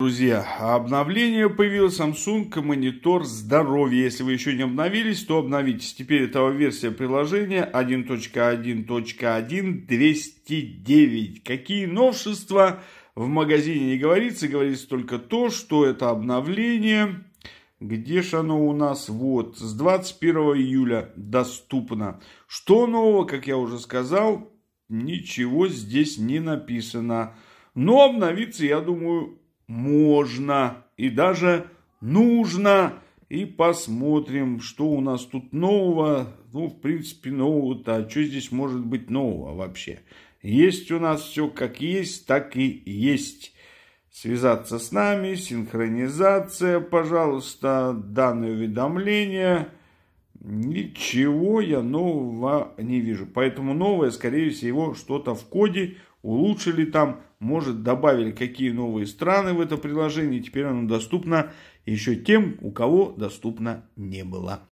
Друзья, а обновление появилось Samsung Monitor Здоровье. Если вы еще не обновились, то обновитесь. Теперь это версия приложения 1.1.1209. Какие новшества в магазине не говорится, говорится только то, что это обновление. Где же оно у нас? Вот, с 21 июля доступно. Что нового, как я уже сказал, ничего здесь не написано. Но обновиться, я думаю, можно и даже нужно. И посмотрим, что у нас тут нового. Ну, в принципе, нового-то. А что здесь может быть нового вообще? Есть у нас все как есть, так и есть. Связаться с нами, синхронизация, пожалуйста, данные уведомления – Ничего я нового не вижу. Поэтому новое, скорее всего, что-то в коде улучшили там. Может, добавили какие новые страны в это приложение. Теперь оно доступно еще тем, у кого доступно не было.